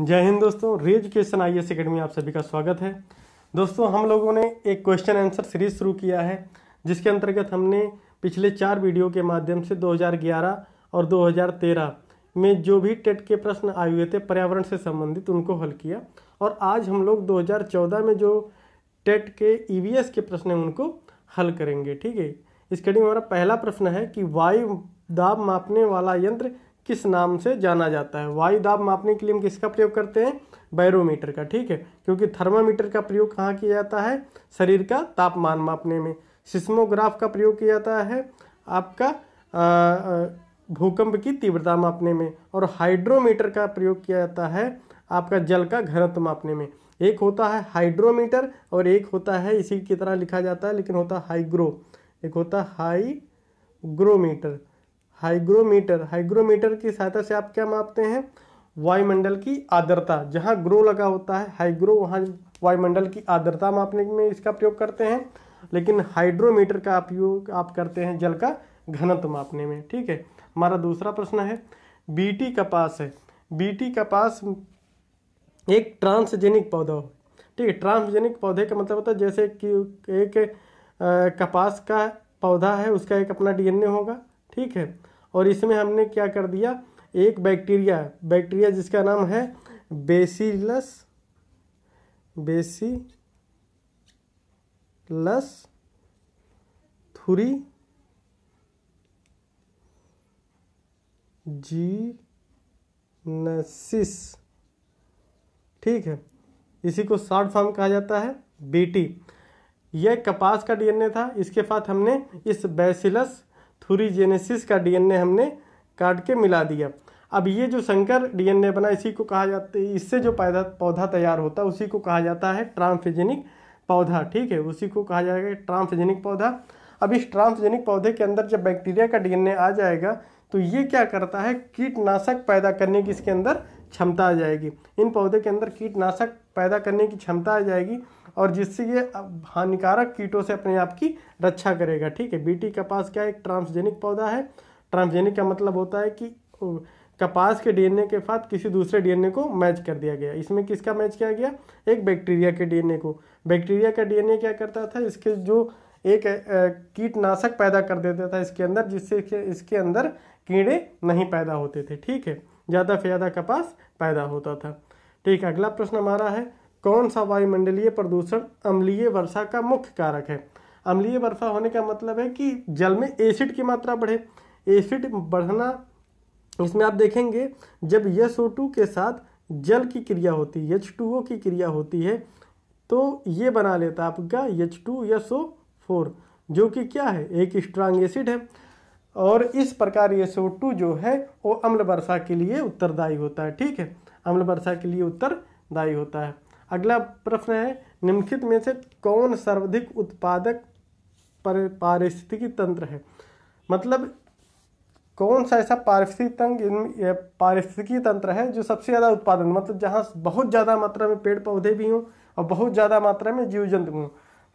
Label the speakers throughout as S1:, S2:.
S1: जय हिंद दोस्तों री एजुकेशन आई एस अकेडमी आप सभी का स्वागत है दोस्तों हम लोगों ने एक क्वेश्चन आंसर सीरीज शुरू किया है जिसके अंतर्गत हमने पिछले चार वीडियो के माध्यम से 2011 और 2013 में जो भी टेट के प्रश्न आए हुए थे पर्यावरण से संबंधित उनको हल किया और आज हम लोग 2014 में जो टेट के ई e के प्रश्न हैं उनको हल करेंगे ठीक है इस लिए हमारा पहला प्रश्न है कि वायु दाब मापने वाला यंत्र किस नाम से जाना जाता है वायु दाब मापने के लिए हम किसका प्रयोग करते हैं बैरोमीटर का ठीक है क्योंकि थर्मामीटर का प्रयोग कहाँ किया जाता है शरीर का तापमान मापने में सिस्मोग्राफ का प्रयोग किया जाता है आपका भूकंप की तीव्रता मापने में और हाइड्रोमीटर का प्रयोग किया जाता है आपका जल का घनत्व मापने में एक होता है हाइड्रोमीटर और एक होता है इसी की तरह लिखा जाता है लेकिन होता है हाइग्रो एक होता है हाइग्रोमीटर हाइग्रोमीटर हाइग्रोमीटर की सहायता से आप क्या मापते हैं वायुमंडल की आर्द्रता जहाँ ग्रो लगा होता है हाइग्रो वहाँ वायुमंडल की आर्द्रता मापने में इसका प्रयोग करते हैं लेकिन हाइड्रोमीटर का उपयोग आप करते हैं जल का घनत्व मापने में ठीक है हमारा दूसरा प्रश्न है बीटी कपास है बीटी कपास एक ट्रांसजेनिक पौधा हो ठीक है ट्रांसजेनिक पौधे का मतलब होता है जैसे कि एक, एक कपास का पौधा है उसका एक अपना डीएनए होगा ठीक है और इसमें हमने क्या कर दिया एक बैक्टीरिया बैक्टीरिया जिसका नाम है बेसिलस बेसी लस थुरी जी नसिस ठीक है इसी को शॉर्ट फॉर्म कहा जाता है बीटी यह कपास का डीएनए था इसके साथ हमने इस बेसिलस थुरीजेनेसिस का डीएनए हमने काट के मिला दिया अब ये जो संकर डीएनए बना इसी को कहा जाता है इससे जो पैदा पौधा तैयार होता है उसी को कहा जाता है ट्रांफिजेनिक पौधा ठीक है उसी को कहा जाएगा ट्रांफिजेनिक पौधा अब इस ट्रांसजेनिक पौधे के अंदर जब बैक्टीरिया का डीएनए आ जाएगा तो ये क्या करता है कीटनाशक पैदा करने की इसके अंदर क्षमता आ जाएगी इन पौधे के अंदर कीटनाशक पैदा करने की क्षमता आ जाएगी और जिससे ये हानिकारक कीटों से अपने आप की रक्षा करेगा ठीक है बीटी कपास क्या एक ट्रांसजेनिक पौधा है ट्रांसजेनिक का मतलब होता है कि कपास के डीएनए के साथ किसी दूसरे डीएनए को मैच कर दिया गया इसमें किसका मैच किया गया एक बैक्टीरिया के डीएनए को बैक्टीरिया का डीएनए क्या करता था इसके जो एक कीटनाशक पैदा कर देता था इसके अंदर जिससे इसके अंदर कीड़े नहीं पैदा होते थे ठीक है ज़्यादा से ज़्यादा कपास पैदा होता था ठीक अगला प्रश्न हमारा है कौन सा वायुमंडलीय प्रदूषण अम्लीय वर्षा का मुख्य कारक है अम्लीय वर्षा होने का मतलब है कि जल में एसिड की मात्रा बढ़े एसिड बढ़ना इसमें आप देखेंगे जब ओ टू के साथ जल की क्रिया होती है एच की क्रिया होती है तो ये बना लेता है आपका H two S O four जो कि क्या है एक स्ट्रांग एसिड है और इस प्रकार यस ओ टू जो है वो अम्ल वर्षा के लिए उत्तरदायी होता है ठीक है अम्ल वर्षा के लिए उत्तरदायी होता है अगला प्रश्न है निम्नलिखित में से कौन सर्वाधिक उत्पादक पर पारिस्थितिकी तंत्र है मतलब कौन सा ऐसा पारिस्थितिकी तंत्र पारिस्थितिकी तंत्र है जो सबसे ज़्यादा उत्पादन मतलब जहाँ बहुत ज़्यादा मात्रा में पेड़ पौधे भी हों और बहुत ज़्यादा मात्रा में जीव जंतु हों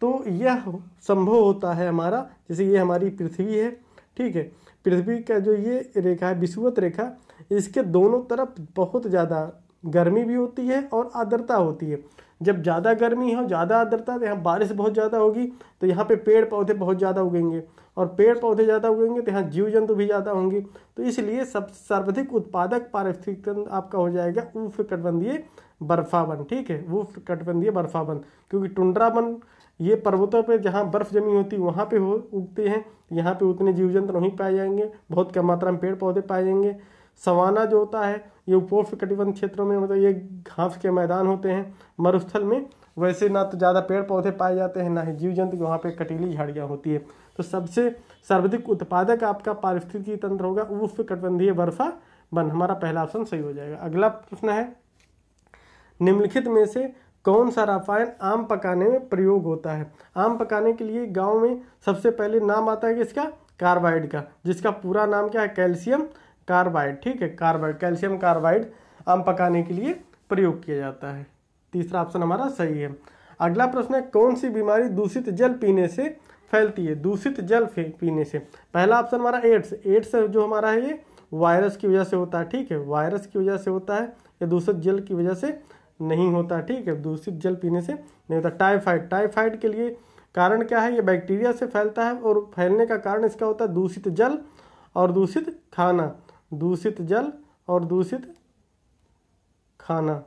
S1: तो यह संभव होता है हमारा जैसे ये हमारी पृथ्वी है ठीक है पृथ्वी का जो ये रेखा है विषुवत रेखा इसके दोनों तरफ बहुत ज़्यादा गर्मी भी होती है और आर्द्रता होती है जब ज़्यादा गर्मी हो ज़्यादा आर्द्रता तो यहाँ बारिश बहुत ज़्यादा होगी तो यहाँ पे पेड़ पौधे बहुत ज़्यादा उगेंगे और पेड़ पौधे ज़्यादा उगेंगे तो यहाँ जीव जंतु भी ज़्यादा होंगे तो इसलिए सब सर्वाधिक उत्पादक पारिस्थितिक तंत्र आपका हो जाएगा उफ कटबंधीय बर्फावन ठीक है उफ कटबंधीय बर्फावन क्योंकि टुंड्रावन ये पर्वतों पर जहाँ बर्फ़ जमी होती है वहाँ पर हो उगते हैं यहाँ पर उतने जीव जंतु नहीं पाए जाएंगे बहुत कम मात्रा में पेड़ पौधे पाए जाएंगे सवाना जो होता है ये कटिबंध क्षेत्रों में मतलब ये घास के मैदान होते हैं मरुस्थल में वैसे ना तो ज़्यादा पेड़ पौधे पाए जाते हैं ना ही जीव जंतु वहाँ पर कटीली झाड़ियाँ होती है तो सबसे सर्वाधिक उत्पादक आपका पारिस्थितिकी तंत्र होगा उप कटिबंधीय वर्षा बन हमारा पहला ऑप्शन सही हो जाएगा अगला प्रश्न है निम्नलिखित में से कौन सा रसायन आम पकाने में प्रयोग होता है आम पकाने के लिए गांव में सबसे पहले नाम आता है किसका कार्बाइड का जिसका पूरा नाम क्या है कैल्शियम कार्बाइड ठीक है कार्बाइड कैल्शियम कार्बाइड आम पकाने के लिए प्रयोग किया जाता है तीसरा ऑप्शन हमारा सही है अगला प्रश्न है कौन सी बीमारी दूषित जल पीने से फैलती है दूषित जल पीने से पहला ऑप्शन हमारा एड्स एड्स जो हमारा है ये वायरस की वजह से होता है ठीक है वायरस की वजह से होता है या दूषित जल की वजह से नहीं होता ठीक है दूषित जल पीने से नहीं होता टाइफाइड टाइफाइड के लिए कारण क्या है ये बैक्टीरिया से फैलता है और फैलने का कारण इसका होता है दूषित जल और दूषित खाना दूषित जल और दूषित खाना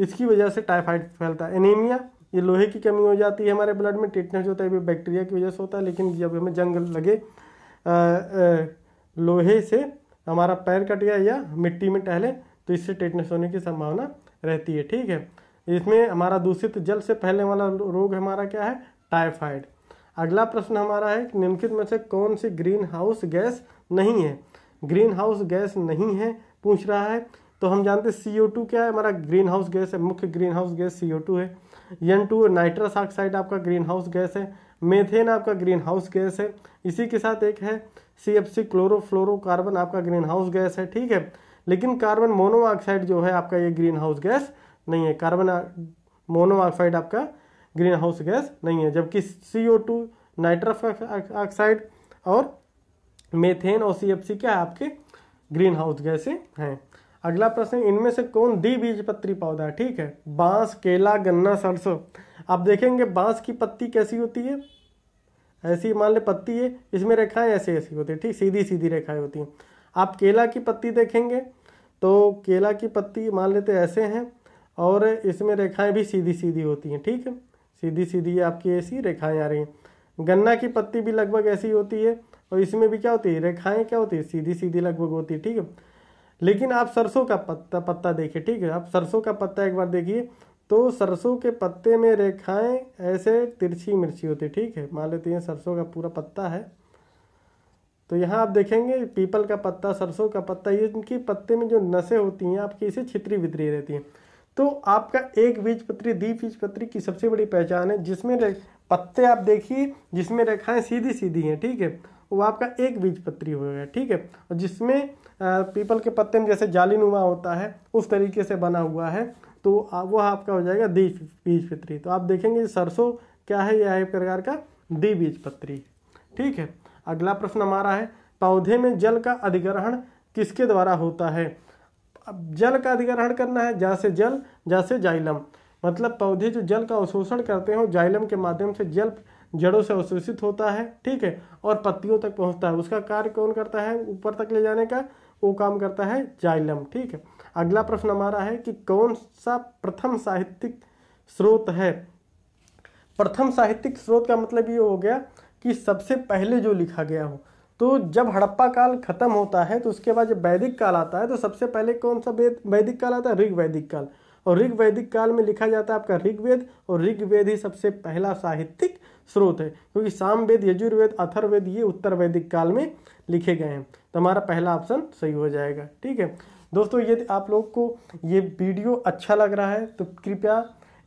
S1: इसकी वजह से टाइफाइड फैलता है एनीमिया ये लोहे की कमी हो जाती है हमारे ब्लड में जो होता है बैक्टीरिया की वजह से होता है लेकिन जब हमें जंग लगे आ, आ, लोहे से हमारा पैर कट गया या मिट्टी में टहले तो इससे टेटनेस होने की संभावना रहती है ठीक है इसमें हमारा दूषित जल से फैलने वाला रोग हमारा क्या है टाइफाइड अगला प्रश्न हमारा है कि निम्नलिखित में से कौन सी ग्रीन हाउस गैस नहीं है ग्रीन हाउस गैस नहीं है पूछ रहा है तो हम जानते हैं टू क्या है हमारा ग्रीन हाउस गैस है मुख्य ग्रीन हाउस गैस सी है एन टू नाइट्रस ऑक्साइड आपका ग्रीन हाउस गैस है मेथेन आपका ग्रीन हाउस गैस है इसी के साथ एक है सी एफ सी क्लोरोफ्लोरोकार्बन आपका ग्रीन हाउस गैस है ठीक है लेकिन कार्बन मोनोऑक्साइड जो है आपका ये ग्रीन हाउस गैस नहीं है कार्बन मोनोऑक्साइड आपका ग्रीन हाउस गैस नहीं है जबकि C O two nitrous oxide और मेथेन और सी एफ सी क्या है आपके ग्रीन हाउस गैसे हैं अगला प्रश्न इनमें से कौन दी बीज पत्री पौधा है ठीक है बांस केला गन्ना सरसों आप देखेंगे बांस की पत्ती कैसी होती है ऐसी मान ले पत्ती है इसमें रेखाएं ऐसी ऐसी होती है ठीक सीधी सीधी रेखाएं होती हैं आप केला की पत्ती देखेंगे तो केला की पत्ती मान लेते ऐसे हैं और इसमें रेखाएं भी सीधी सीधी होती हैं ठीक है सीधी सीधी आपकी ऐसी रेखाएं आ रही हैं गन्ना की पत्ती भी लगभग ऐसी होती है और इसमें भी क्या होती है रेखाएं क्या होती है सीधी सीधी लगभग होती है ठीक है लेकिन आप सरसों का पत्ता पत्ता देखिए ठीक है आप सरसों का पत्ता एक बार देखिए तो सरसों के पत्ते में रेखाएं ऐसे तिरछी मिर्ची होती है ठीक है मान लेते हैं सरसों का पूरा पत्ता है तो यहाँ आप देखेंगे पीपल का पत्ता सरसों का पत्ता ये इनकी पत्ते में जो नसें होती हैं आपकी इसे छितरी वितरी रहती हैं तो आपका एक बीजपत्री द्विबीजपत्री की सबसे बड़ी पहचान है जिसमें पत्ते आप देखिए जिसमें रेखाएं सीधी सीधी हैं ठीक है वो आपका एक बीजपत्री गया ठीक है और जिसमें पीपल के पत्ते में जैसे जाली नुमा होता है उस तरीके से बना हुआ है तो वह आपका हो जाएगा द्वि बीजपत्री तो आप देखेंगे सरसों क्या है यह एक प्रकार का द्विबीजपत्री ठीक है अगला प्रश्न हमारा है पौधे में जल का अधिग्रहण किसके द्वारा होता है अब जल का अधिग्रहण करना है जहाँ से जल जहाँ से जाइलम मतलब पौधे जो जल का अवशोषण करते हैं जाइलम के माध्यम से जल जड़ों से अवशोषित होता है ठीक है और पत्तियों तक पहुंचता है उसका कार्य कौन करता है ऊपर तक ले जाने का वो काम करता है जाइलम ठीक है अगला प्रश्न हमारा है कि कौन सा प्रथम साहित्यिक स्रोत है प्रथम साहित्यिक स्रोत का मतलब ये हो गया कि सबसे पहले जो लिखा गया हो तो जब हड़प्पा काल खत्म होता है तो उसके बाद जब वैदिक काल आता है तो सबसे पहले कौन सा वेद वैदिक काल आता है ऋग वैदिक काल और ऋग वैदिक काल में लिखा जाता है आपका ऋग्वेद और ऋग्वेद ही सबसे पहला साहित्यिक स्रोत है क्योंकि सामवेद यजुर्वेद अथर्वेद ये उत्तर वैदिक काल में लिखे गए हैं तो हमारा पहला ऑप्शन सही हो जाएगा ठीक है दोस्तों यदि आप लोग को ये वीडियो अच्छा लग रहा है तो कृपया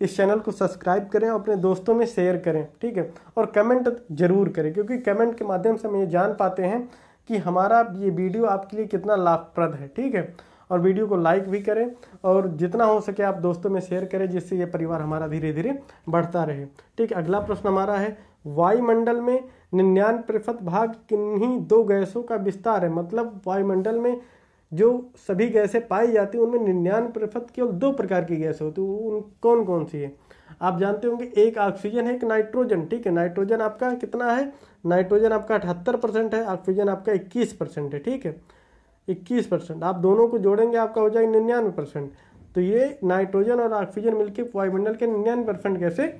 S1: इस चैनल को सब्सक्राइब करें और अपने दोस्तों में शेयर करें ठीक है और कमेंट ज़रूर करें क्योंकि कमेंट के माध्यम से हम ये जान पाते हैं कि हमारा ये वीडियो आपके लिए कितना लाभप्रद है ठीक है और वीडियो को लाइक भी करें और जितना हो सके आप दोस्तों में शेयर करें जिससे ये परिवार हमारा धीरे धीरे बढ़ता रहे ठीक अगला प्रश्न हमारा है वायुमंडल में निन्यान प्रतिशत भाग किन्हीं दो गैसों का विस्तार है मतलब वायुमंडल में जो सभी गैसें पाई जाती हैं उनमें निन्यानवे प्रतिशत केवल दो प्रकार की गैस होती है उन कौन कौन सी है आप जानते होंगे एक ऑक्सीजन है एक नाइट्रोजन ठीक है नाइट्रोजन आपका कितना है नाइट्रोजन आपका अठहत्तर परसेंट है ऑक्सीजन आपका इक्कीस परसेंट है ठीक है इक्कीस परसेंट आप दोनों को जोड़ेंगे आपका हो जाएगा निन्यानवे परसेंट तो ये नाइट्रोजन और ऑक्सीजन मिलकर वायुमंडल के निन्यानवे परसेंट गैसे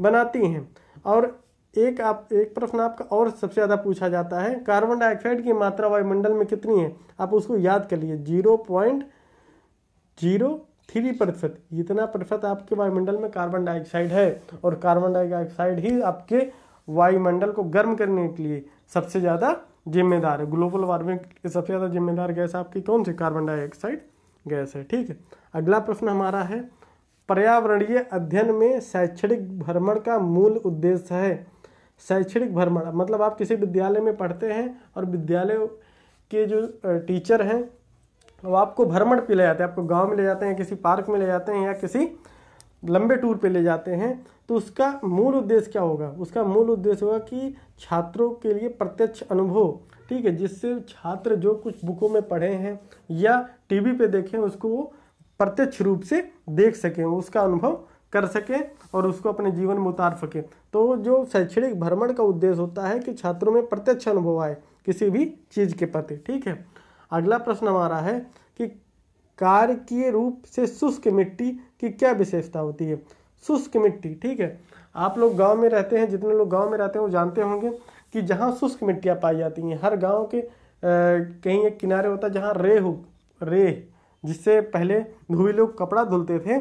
S1: बनाती हैं और एक आप एक प्रश्न आपका और सबसे ज़्यादा पूछा जाता है कार्बन डाइऑक्साइड की मात्रा वायुमंडल में कितनी है आप उसको याद करिए जीरो पॉइंट जीरो थ्री प्रतिशत इतना प्रतिशत आपके वायुमंडल में कार्बन डाइऑक्साइड है और कार्बन डाइऑक्साइड ही आपके वायुमंडल को गर्म करने के लिए सबसे ज़्यादा जिम्मेदार है ग्लोबल वार्मिंग के सबसे ज़्यादा जिम्मेदार गैस आपकी कौन सी कार्बन डाइऑक्साइड गैस है ठीक है अगला प्रश्न हमारा है पर्यावरणीय अध्ययन में शैक्षणिक भ्रमण का मूल उद्देश्य है शैक्षणिक भ्रमण मतलब आप किसी विद्यालय में पढ़ते हैं और विद्यालय के जो टीचर हैं वो आपको भ्रमण पे ले जाते हैं आपको गांव में ले जाते हैं किसी पार्क में ले जाते हैं या किसी लंबे टूर पे ले जाते हैं तो उसका मूल उद्देश्य क्या होगा उसका मूल उद्देश्य होगा कि छात्रों के लिए प्रत्यक्ष अनुभव ठीक है जिससे छात्र जो कुछ बुकों में पढ़े हैं या टीवी पे देखें उसको वो प्रत्यक्ष रूप से देख सकें उसका अनुभव कर सके और उसको अपने जीवन में उतार सके तो जो शैक्षणिक भ्रमण का उद्देश्य होता है कि छात्रों में प्रत्यक्ष अनुभव आए किसी भी चीज़ के प्रति ठीक है अगला प्रश्न हमारा है कि कार्य के रूप से शुष्क मिट्टी की क्या विशेषता होती है शुष्क मिट्टी ठीक है आप लोग गांव में रहते हैं जितने लोग गांव में रहते हैं वो जानते होंगे कि जहाँ शुष्क मिट्टियाँ पाई जाती हैं हर गांव के आ, कहीं एक किनारे होता है जहाँ रेह रेह जिससे पहले धोबी लोग कपड़ा धुलते थे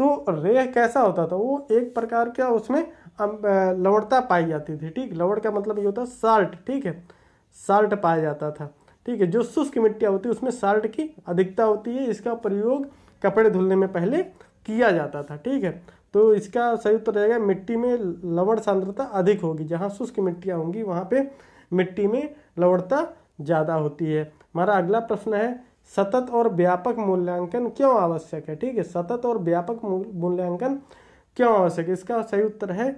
S1: तो रेह कैसा होता था वो एक प्रकार का उसमें लवड़ता पाई जाती थी ठीक लवड़ का मतलब ये होता है साल्ट ठीक है साल्ट पाया जाता था ठीक है जो शुष्क मिट्टियाँ होती है उसमें साल्ट की अधिकता होती है इसका प्रयोग कपड़े धुलने में पहले किया जाता था ठीक है तो इसका सही उत्तर रहेगा मिट्टी में लवड़ सांद्रता अधिक होगी जहाँ शुष्क मिट्टियाँ होंगी वहाँ पे मिट्टी में लवड़ता ज़्यादा होती है हमारा अगला प्रश्न है सतत और व्यापक मूल्यांकन क्यों आवश्यक है ठीक है सतत और व्यापक मूल्यांकन क्यों आवश्यक है इसका सही उत्तर है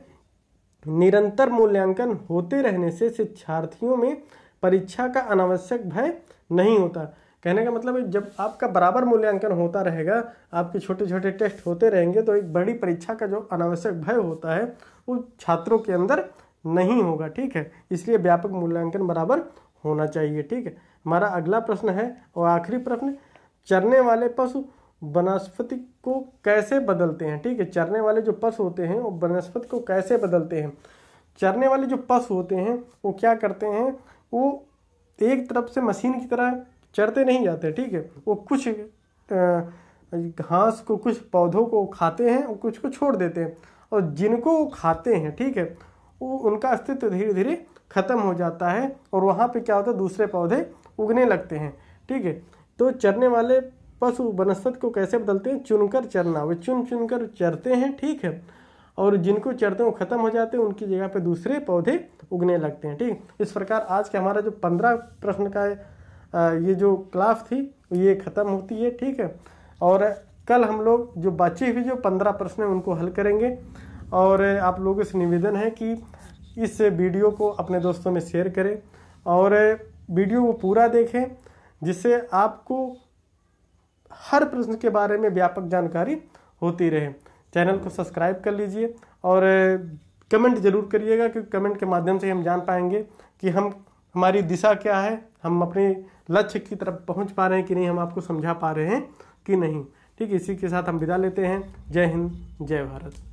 S1: निरंतर मूल्यांकन होते रहने से शिक्षार्थियों में परीक्षा का अनावश्यक भय नहीं होता कहने का मतलब है जब आपका बराबर मूल्यांकन होता रहेगा आपके छोटे छोटे टेस्ट होते रहेंगे तो एक बड़ी परीक्षा का जो अनावश्यक भय होता है वो छात्रों के अंदर नहीं होगा ठीक है इसलिए व्यापक मूल्यांकन बराबर होना चाहिए ठीक है हमारा अगला प्रश्न है और आखिरी प्रश्न चरने वाले पशु वनस्पति को कैसे बदलते हैं ठीक है चरने वाले जो पशु होते हैं वो वनस्पति को कैसे बदलते हैं चरने वाले जो पशु होते हैं वो क्या करते हैं वो एक तरफ से मशीन की तरह चरते नहीं जाते ठीक है वो कुछ घास को कुछ पौधों को खाते हैं और कुछ को छोड़ देते हैं और जिनको वो खाते हैं ठीक है वो उनका अस्तित्व धीरे धीरे ख़त्म हो जाता है और वहाँ पे क्या होता है दूसरे पौधे उगने लगते हैं ठीक है तो चरने वाले पशु वनस्पति को कैसे बदलते हैं चुनकर चरना वे चुन चुनकर चरते हैं ठीक है और जिनको चरते हैं वो ख़त्म हो जाते हैं उनकी जगह पे दूसरे पौधे उगने लगते हैं ठीक इस प्रकार आज का हमारा जो पंद्रह प्रश्न का ये जो क्लास थी ये ख़त्म होती है ठीक है और कल हम लोग जो बचे हुए जो पंद्रह प्रश्न हैं उनको हल करेंगे और आप लोगों से निवेदन है कि इस वीडियो को अपने दोस्तों में शेयर करें और वीडियो को पूरा देखें जिससे आपको हर प्रश्न के बारे में व्यापक जानकारी होती रहे चैनल को सब्सक्राइब कर लीजिए और कमेंट जरूर करिएगा क्योंकि कमेंट के माध्यम से हम जान पाएंगे कि हम हमारी दिशा क्या है हम अपने लक्ष्य की तरफ पहुंच पा रहे हैं कि नहीं हम आपको समझा पा रहे हैं कि नहीं ठीक इसी के साथ हम विदा लेते हैं जय हिंद जय भारत